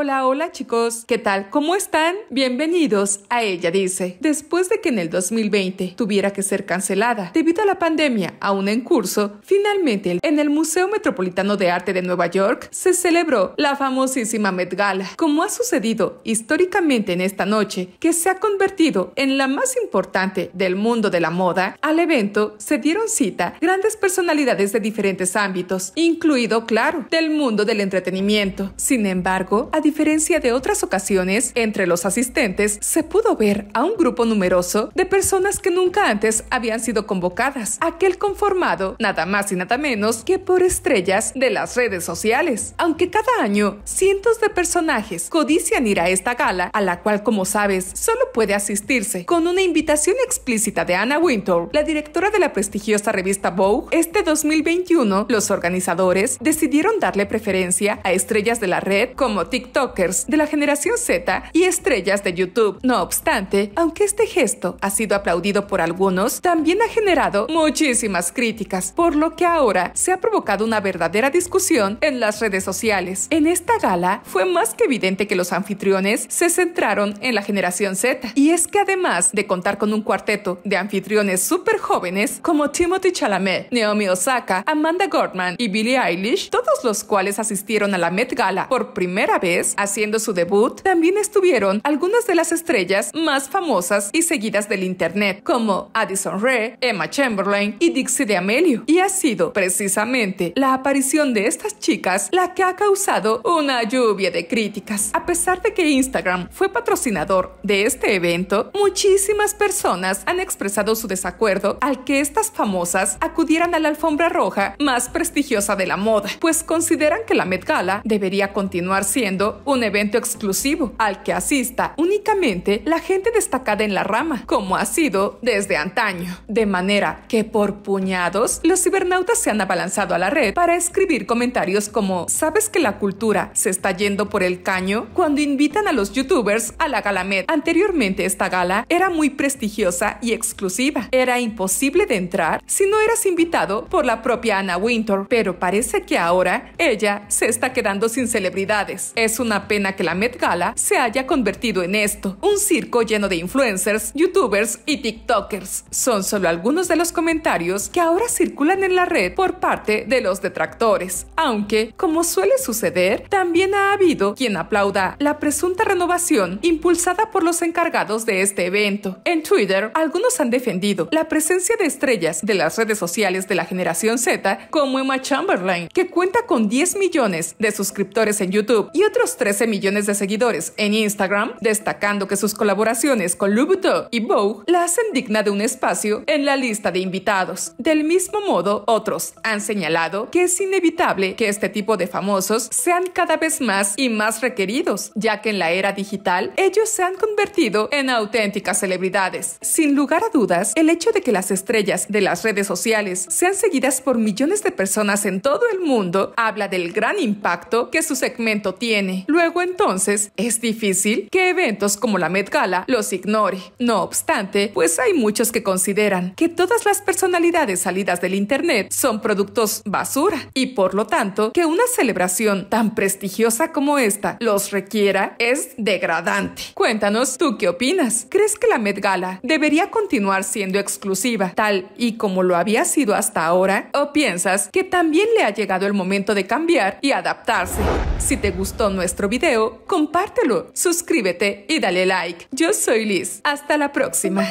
Hola, hola chicos, ¿qué tal? ¿Cómo están? Bienvenidos a Ella Dice. Después de que en el 2020 tuviera que ser cancelada debido a la pandemia aún en curso, finalmente en el Museo Metropolitano de Arte de Nueva York se celebró la famosísima Met Gala, como ha sucedido históricamente en esta noche, que se ha convertido en la más importante del mundo de la moda. Al evento se dieron cita grandes personalidades de diferentes ámbitos, incluido, claro, del mundo del entretenimiento. Sin embargo, a diferencia de otras ocasiones, entre los asistentes se pudo ver a un grupo numeroso de personas que nunca antes habían sido convocadas, aquel conformado nada más y nada menos que por estrellas de las redes sociales. Aunque cada año cientos de personajes codician ir a esta gala, a la cual como sabes solo puede asistirse con una invitación explícita de Anna Wintour, la directora de la prestigiosa revista Vogue, este 2021 los organizadores decidieron darle preferencia a estrellas de la red como TikTok, de la generación Z y estrellas de YouTube. No obstante, aunque este gesto ha sido aplaudido por algunos, también ha generado muchísimas críticas, por lo que ahora se ha provocado una verdadera discusión en las redes sociales. En esta gala fue más que evidente que los anfitriones se centraron en la generación Z, y es que además de contar con un cuarteto de anfitriones súper jóvenes como Timothy Chalamet, Naomi Osaka, Amanda Gorman y Billie Eilish, todos los cuales asistieron a la Met Gala por primera vez, haciendo su debut, también estuvieron algunas de las estrellas más famosas y seguidas del Internet, como Addison Rae, Emma Chamberlain y Dixie de Amelio. Y ha sido precisamente la aparición de estas chicas la que ha causado una lluvia de críticas. A pesar de que Instagram fue patrocinador de este evento, muchísimas personas han expresado su desacuerdo al que estas famosas acudieran a la alfombra roja más prestigiosa de la moda, pues consideran que la Met Gala debería continuar siendo un evento exclusivo al que asista únicamente la gente destacada en la rama, como ha sido desde antaño. De manera que por puñados, los cibernautas se han abalanzado a la red para escribir comentarios como ¿Sabes que la cultura se está yendo por el caño? Cuando invitan a los youtubers a la Galamed. Anteriormente esta gala era muy prestigiosa y exclusiva. Era imposible de entrar si no eras invitado por la propia Anna Wintour, pero parece que ahora ella se está quedando sin celebridades. Es una pena que la Met Gala se haya convertido en esto, un circo lleno de influencers, youtubers y tiktokers. Son solo algunos de los comentarios que ahora circulan en la red por parte de los detractores, aunque, como suele suceder, también ha habido quien aplauda la presunta renovación impulsada por los encargados de este evento. En Twitter, algunos han defendido la presencia de estrellas de las redes sociales de la generación Z como Emma Chamberlain, que cuenta con 10 millones de suscriptores en YouTube, y otros 13 millones de seguidores en Instagram, destacando que sus colaboraciones con Louboutin y Vogue la hacen digna de un espacio en la lista de invitados. Del mismo modo, otros han señalado que es inevitable que este tipo de famosos sean cada vez más y más requeridos, ya que en la era digital ellos se han convertido en auténticas celebridades. Sin lugar a dudas, el hecho de que las estrellas de las redes sociales sean seguidas por millones de personas en todo el mundo habla del gran impacto que su segmento tiene. Luego entonces, es difícil que eventos como la Met Gala los ignore. No obstante, pues hay muchos que consideran que todas las personalidades salidas del Internet son productos basura y por lo tanto que una celebración tan prestigiosa como esta los requiera es degradante. Cuéntanos, ¿tú qué opinas? ¿Crees que la Met Gala debería continuar siendo exclusiva tal y como lo había sido hasta ahora? ¿O piensas que también le ha llegado el momento de cambiar y adaptarse? Si te gustó nuestro video, compártelo, suscríbete y dale like. Yo soy Liz. Hasta la próxima.